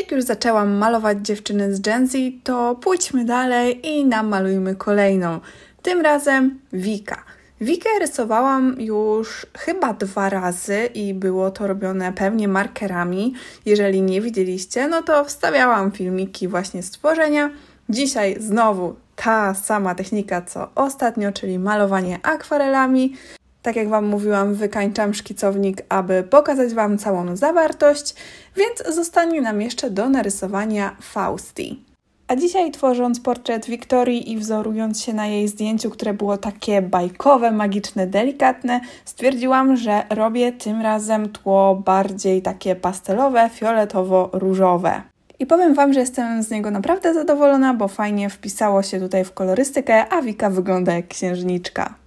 Jak już zaczęłam malować dziewczyny z Gen Z, to pójdźmy dalej i namalujmy kolejną. Tym razem Wika. Wikę rysowałam już chyba dwa razy i było to robione pewnie markerami. Jeżeli nie widzieliście, no to wstawiałam filmiki właśnie z tworzenia. Dzisiaj znowu ta sama technika co ostatnio, czyli malowanie akwarelami. Tak jak Wam mówiłam, wykańczam szkicownik, aby pokazać Wam całą zawartość, więc zostanie nam jeszcze do narysowania Fausti. A dzisiaj tworząc portret Wiktorii i wzorując się na jej zdjęciu, które było takie bajkowe, magiczne, delikatne, stwierdziłam, że robię tym razem tło bardziej takie pastelowe, fioletowo-różowe. I powiem Wam, że jestem z niego naprawdę zadowolona, bo fajnie wpisało się tutaj w kolorystykę, a Wika wygląda jak księżniczka.